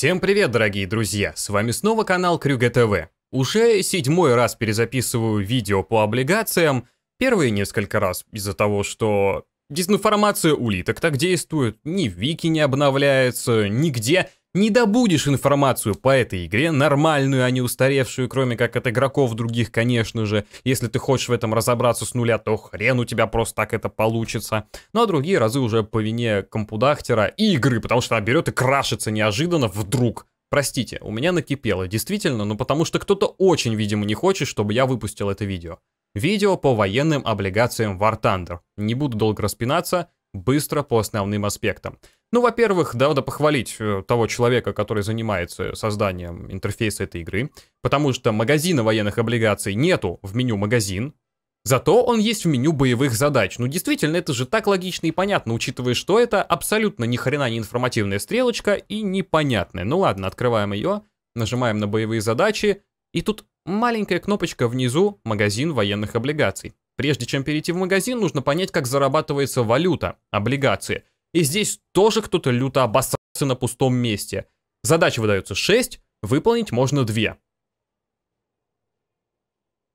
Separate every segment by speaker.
Speaker 1: Всем привет, дорогие друзья! С вами снова канал Крюга ТВ. Уже седьмой раз перезаписываю видео по облигациям. Первые несколько раз из-за того, что дезинформация улиток так действует, ни вики не обновляется, нигде не добудешь информацию по этой игре, нормальную, а не устаревшую, кроме как от игроков других, конечно же. Если ты хочешь в этом разобраться с нуля, то хрен у тебя просто так это получится. Ну а другие разы уже по вине компудахтера и игры, потому что она берет и крашится неожиданно вдруг. Простите, у меня накипело, действительно, но потому что кто-то очень, видимо, не хочет, чтобы я выпустил это видео. Видео по военным облигациям War Thunder. Не буду долго распинаться, быстро по основным аспектам. Ну, во-первых, да, надо похвалить э, того человека, который занимается созданием интерфейса этой игры, потому что магазина военных облигаций нету в меню «Магазин», Зато он есть в меню боевых задач. Ну действительно, это же так логично и понятно, учитывая, что это абсолютно ни хрена не информативная стрелочка и непонятная. Ну ладно, открываем ее, нажимаем на боевые задачи, и тут маленькая кнопочка внизу «Магазин военных облигаций». Прежде чем перейти в магазин, нужно понять, как зарабатывается валюта, облигации. И здесь тоже кто-то люто обоссался на пустом месте. Задач выдается 6, выполнить можно 2.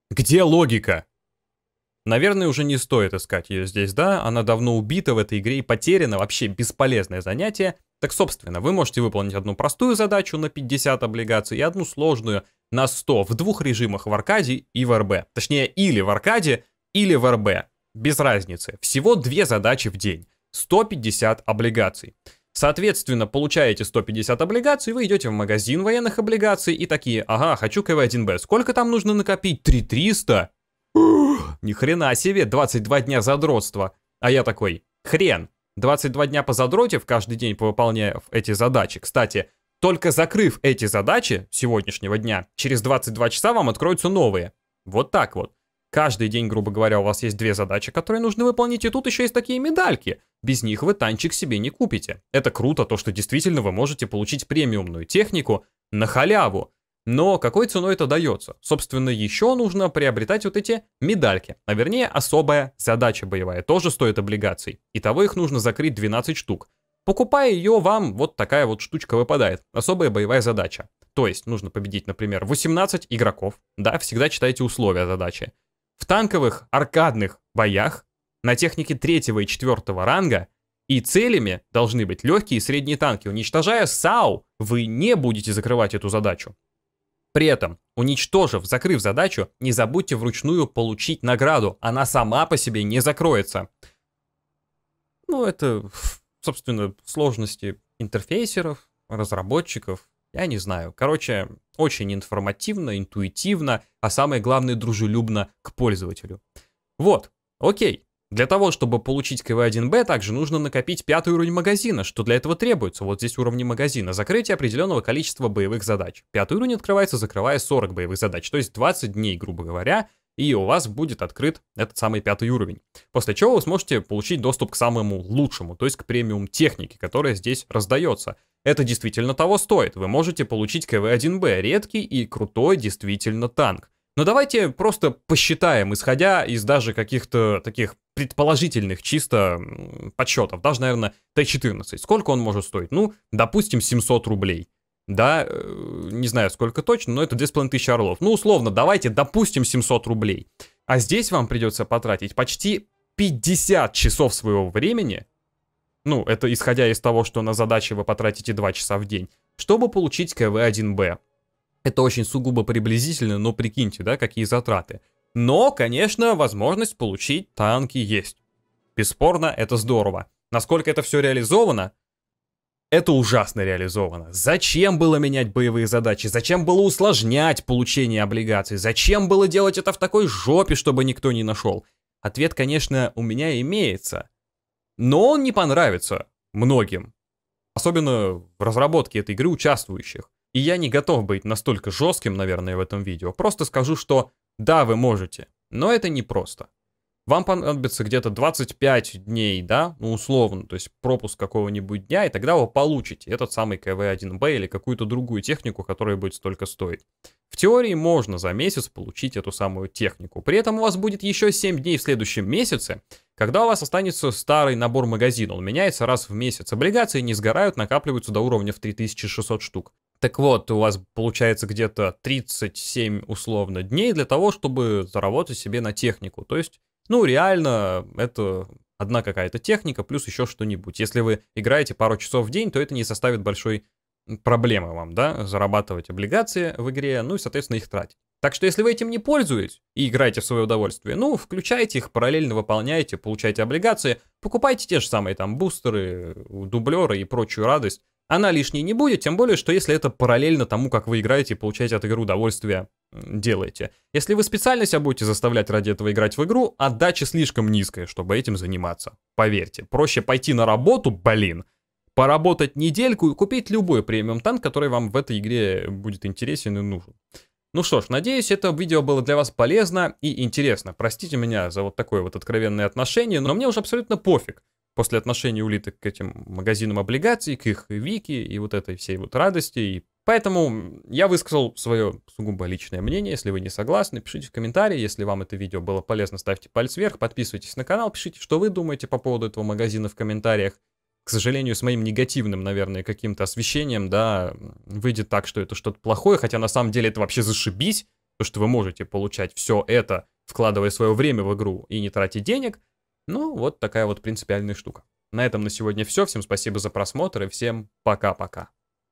Speaker 1: Где логика? Наверное, уже не стоит искать ее здесь, да? Она давно убита в этой игре и потеряна, вообще бесполезное занятие. Так, собственно, вы можете выполнить одну простую задачу на 50 облигаций и одну сложную на 100 в двух режимах в Аркаде и в РБ. Точнее, или в Аркаде, или в РБ. Без разницы. Всего две задачи в день. 150 облигаций. Соответственно, получаете 150 облигаций, вы идете в магазин военных облигаций и такие, ага, хочу КВ-1Б, сколько там нужно накопить? 3300? Ни хрена себе, 22 дня задротства. А я такой, хрен, 22 дня по позадротив, каждый день повыполняв эти задачи. Кстати, только закрыв эти задачи сегодняшнего дня, через 22 часа вам откроются новые. Вот так вот. Каждый день, грубо говоря, у вас есть две задачи, которые нужно выполнить, и тут еще есть такие медальки. Без них вы танчик себе не купите. Это круто, то, что действительно вы можете получить премиумную технику на халяву. Но какой ценой это дается? Собственно, еще нужно приобретать вот эти медальки, а вернее особая задача боевая, тоже стоит облигаций. Итого их нужно закрыть 12 штук. Покупая ее, вам вот такая вот штучка выпадает. Особая боевая задача. То есть нужно победить, например, 18 игроков. Да, всегда читайте условия задачи. В танковых аркадных боях на технике третьего и четвертого ранга и целями должны быть легкие и средние танки. Уничтожая САУ, вы не будете закрывать эту задачу. При этом, уничтожив, закрыв задачу, не забудьте вручную получить награду. Она сама по себе не закроется. Ну, это, собственно, сложности интерфейсеров, разработчиков, я не знаю. Короче, очень информативно, интуитивно, а самое главное, дружелюбно к пользователю. Вот, окей. Для того, чтобы получить КВ1Б, также нужно накопить пятый уровень магазина, что для этого требуется. Вот здесь уровни магазина. Закрытие определенного количества боевых задач. Пятый уровень открывается, закрывая 40 боевых задач, то есть 20 дней, грубо говоря, и у вас будет открыт этот самый пятый уровень. После чего вы сможете получить доступ к самому лучшему, то есть к премиум технике, которая здесь раздается. Это действительно того стоит, вы можете получить КВ-1Б, редкий и крутой действительно танк. Но давайте просто посчитаем, исходя из даже каких-то таких предположительных чисто подсчетов, даже, наверное, Т-14. Сколько он может стоить? Ну, допустим, 700 рублей да, э, не знаю сколько точно, но это 2500 орлов. Ну, условно, давайте допустим 700 рублей. А здесь вам придется потратить почти 50 часов своего времени, ну, это исходя из того, что на задачи вы потратите 2 часа в день, чтобы получить КВ-1Б. Это очень сугубо приблизительно, но прикиньте, да, какие затраты. Но, конечно, возможность получить танки есть. Бесспорно, это здорово. Насколько это все реализовано, это ужасно реализовано. Зачем было менять боевые задачи? Зачем было усложнять получение облигаций? Зачем было делать это в такой жопе, чтобы никто не нашел? Ответ, конечно, у меня имеется. Но он не понравится многим. Особенно в разработке этой игры участвующих. И я не готов быть настолько жестким, наверное, в этом видео. Просто скажу, что да, вы можете, но это непросто вам понадобится где-то 25 дней, да, ну условно, то есть пропуск какого-нибудь дня, и тогда вы получите этот самый КВ-1Б или какую-то другую технику, которая будет столько стоить. В теории можно за месяц получить эту самую технику. При этом у вас будет еще 7 дней в следующем месяце, когда у вас останется старый набор магазина. Он меняется раз в месяц. Облигации не сгорают, накапливаются до уровня в 3600 штук. Так вот, у вас получается где-то 37 условно дней для того, чтобы заработать себе на технику. То есть ну, реально, это одна какая-то техника, плюс еще что-нибудь. Если вы играете пару часов в день, то это не составит большой проблемы вам, да, зарабатывать облигации в игре, ну и, соответственно, их тратить. Так что, если вы этим не пользуетесь и играете в свое удовольствие, ну, включайте их, параллельно выполняйте, получайте облигации, покупайте те же самые там бустеры, дублеры и прочую радость. Она лишней не будет, тем более, что если это параллельно тому, как вы играете и получаете от игры удовольствие, делаете. Если вы специально себя будете заставлять ради этого играть в игру, отдача слишком низкая, чтобы этим заниматься. Поверьте, проще пойти на работу, блин, поработать недельку и купить любой премиум танк, который вам в этой игре будет интересен и нужен. Ну что ж, надеюсь, это видео было для вас полезно и интересно. Простите меня за вот такое вот откровенное отношение, но мне уже абсолютно пофиг. После отношения улиток к этим магазинам облигаций, к их вики и вот этой всей вот радости и Поэтому я высказал свое сугубо личное мнение. Если вы не согласны, пишите в комментарии. Если вам это видео было полезно, ставьте палец вверх, подписывайтесь на канал, пишите, что вы думаете по поводу этого магазина в комментариях. К сожалению, с моим негативным, наверное, каким-то освещением, да, выйдет так, что это что-то плохое, хотя на самом деле это вообще зашибись, то, что вы можете получать все это, вкладывая свое время в игру и не тратить денег. Ну, вот такая вот принципиальная штука. На этом на сегодня все. Всем спасибо за просмотр и всем пока-пока.